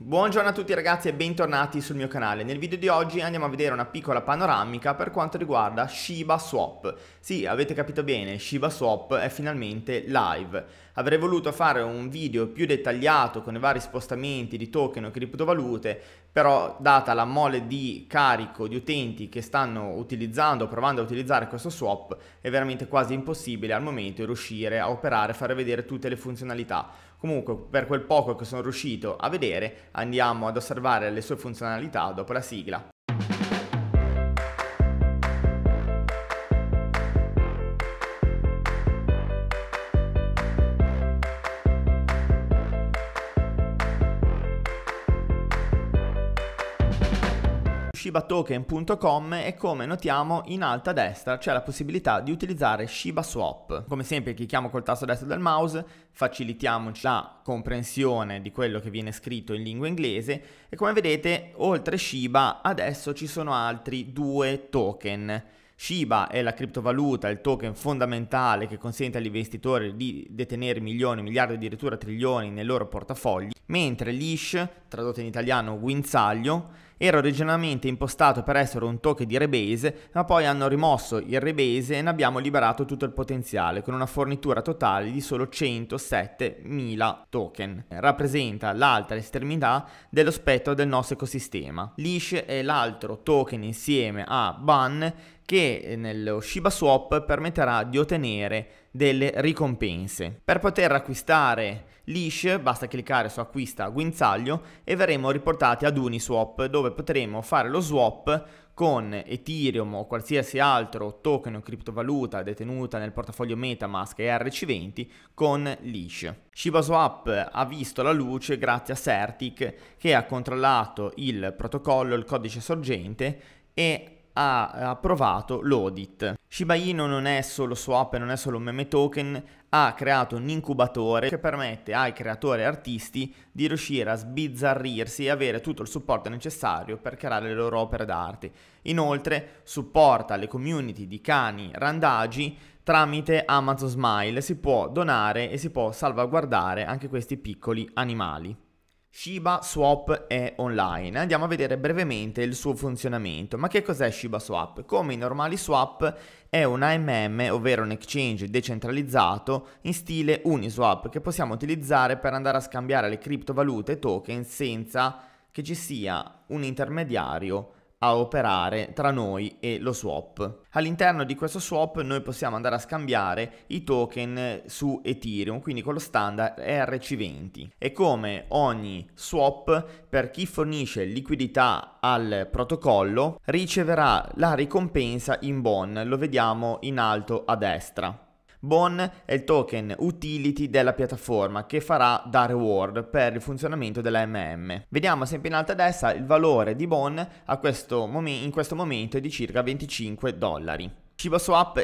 Buongiorno a tutti ragazzi e bentornati sul mio canale. Nel video di oggi andiamo a vedere una piccola panoramica per quanto riguarda Shiba Swap. Sì, avete capito bene, Shiba Swap è finalmente live avrei voluto fare un video più dettagliato con i vari spostamenti di token o criptovalute, però data la mole di carico di utenti che stanno utilizzando o provando a utilizzare questo swap, è veramente quasi impossibile al momento riuscire a operare e far vedere tutte le funzionalità. Comunque, per quel poco che sono riuscito a vedere, andiamo ad osservare le sue funzionalità dopo la sigla. shibatoken.com e come notiamo in alta a destra c'è la possibilità di utilizzare Shiba Swap. Come sempre clicchiamo col tasto destro del mouse, facilitiamoci la comprensione di quello che viene scritto in lingua inglese e come vedete oltre Shiba adesso ci sono altri due token. Shiba è la criptovaluta, il token fondamentale che consente agli investitori di detenere milioni, miliardi, addirittura trilioni nei loro portafogli, mentre l'ISH, tradotto in italiano guinzaglio, era originalmente impostato per essere un token di Rebase, ma poi hanno rimosso il Rebase e ne abbiamo liberato tutto il potenziale, con una fornitura totale di solo 107.000 token. Rappresenta l'altra estremità dello spettro del nostro ecosistema. Lish è l'altro token insieme a Ban che eh, nello Shiba Swap permetterà di ottenere delle ricompense. Per poter acquistare l'ish basta cliccare su acquista a guinzaglio e verremo riportati ad Uniswap dove potremo fare lo swap con Ethereum o qualsiasi altro token o criptovaluta detenuta nel portafoglio Metamask e RC20 con l'ish. ShibaSwap ha visto la luce grazie a Certic che ha controllato il protocollo, il codice sorgente e ha eh, approvato l'audit. Shiba Inu non è solo swap, non è solo un meme token, ha creato un incubatore che permette ai creatori e artisti di riuscire a sbizzarrirsi e avere tutto il supporto necessario per creare le loro opere d'arte. Inoltre supporta le community di cani randagi tramite Amazon Smile, si può donare e si può salvaguardare anche questi piccoli animali. Shiba Swap è online. Andiamo a vedere brevemente il suo funzionamento. Ma che cos'è Shiba Swap? Come i normali swap è un AMM, ovvero un exchange decentralizzato in stile Uniswap che possiamo utilizzare per andare a scambiare le criptovalute e token senza che ci sia un intermediario a operare tra noi e lo swap. All'interno di questo swap noi possiamo andare a scambiare i token su Ethereum, quindi con lo standard ERC20. E come ogni swap, per chi fornisce liquidità al protocollo riceverà la ricompensa in bon, lo vediamo in alto a destra. Bone è il token utility della piattaforma che farà da reward per il funzionamento della MM. Vediamo sempre in alto a destra il valore di Bone questo momen- in questo momento è di circa 25 dollari. Shiba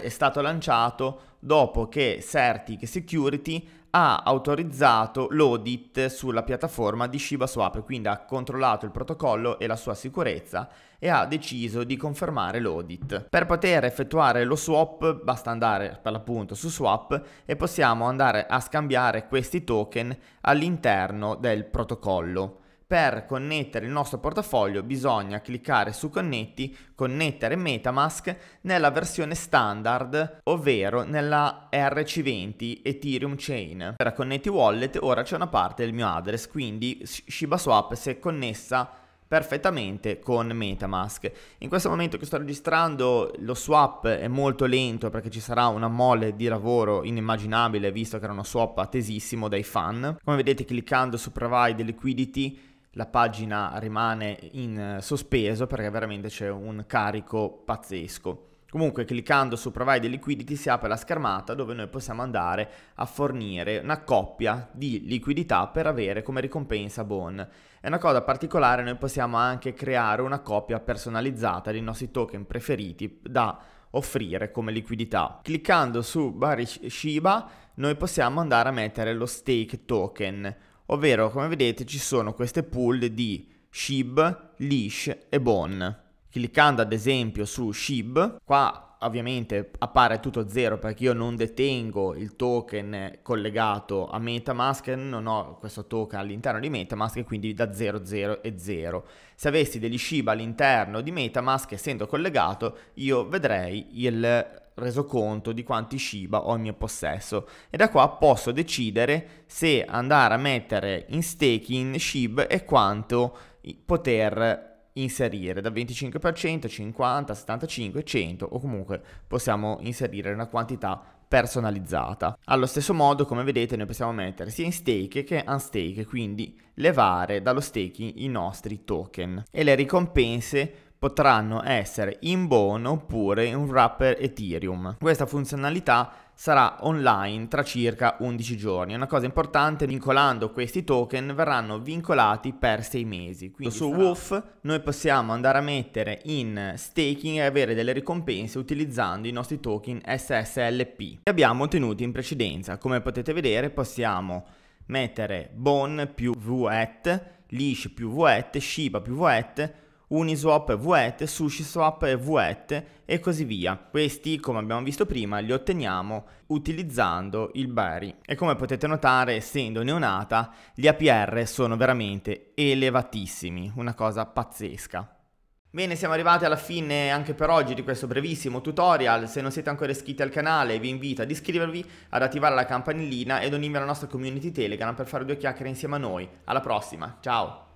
è stato lanciato dopo che Certic Security ha autorizzato l'audit sulla piattaforma di ShibaSwap, quindi ha controllato il protocollo e la sua sicurezza e ha deciso di confermare l'audit. Per poter effettuare lo swap basta andare per l'appunto su swap e possiamo andare a scambiare questi token all'interno del protocollo. Per connettere il nostro portafoglio bisogna cliccare su Connetti, connettere Metamask nella versione standard, ovvero nella RC20 Ethereum Chain. Per Connetti Wallet ora c'è una parte del mio address, quindi Shiba Swap si è connessa perfettamente con Metamask. In questo momento che sto registrando lo swap è molto lento perché ci sarà una mole di lavoro inimmaginabile visto che era uno swap attesissimo dai fan. Come vedete cliccando su Provide Liquidity la pagina rimane in eh, sospeso perché veramente c'è un carico pazzesco. Comunque cliccando su Provide Liquidity si apre la schermata dove noi possiamo andare a fornire una coppia di liquidità per avere come ricompensa Bon. È una cosa particolare, noi possiamo anche creare una coppia personalizzata dei nostri token preferiti da offrire come liquidità. Cliccando su Bari Shiba noi possiamo andare a mettere lo stake token ovvero come vedete ci sono queste pool di SHIB, LISH e Bon. Cliccando ad esempio su SHIB, qua ovviamente appare tutto zero perché io non detengo il token collegato a Metamask, non ho questo token all'interno di Metamask e quindi da 0, 0 e 0. Se avessi degli SHIB all'interno di Metamask essendo collegato io vedrei il reso conto di quanti Shiba ho in mio possesso e da qua posso decidere se andare a mettere in staking SHIB e quanto poter inserire da 25%, 50, 75, 100 o comunque possiamo inserire una quantità personalizzata. Allo stesso modo, come vedete, noi possiamo mettere sia in stake che unstake, quindi levare dallo staking i nostri token e le ricompense potranno essere in Bone oppure in wrapper Ethereum. Questa funzionalità sarà online tra circa 11 giorni. Una cosa importante, vincolando questi token verranno vincolati per 6 mesi. Quindi su sarà... WOOF noi possiamo andare a mettere in staking e avere delle ricompense utilizzando i nostri token SSLP che abbiamo ottenuti in precedenza. Come potete vedere possiamo mettere BON più VET, LISH più VET, SHIBA più VET Uniswap VET, SushiSwap VET e così via. Questi, come abbiamo visto prima, li otteniamo utilizzando il Berry. E come potete notare, essendo neonata, gli APR sono veramente elevatissimi, una cosa pazzesca. Bene, siamo arrivati alla fine anche per oggi di questo brevissimo tutorial. Se non siete ancora iscritti al canale vi invito ad iscrivervi, ad attivare la campanellina ed unirvi alla nostra community Telegram per fare due chiacchiere insieme a noi. Alla prossima, ciao!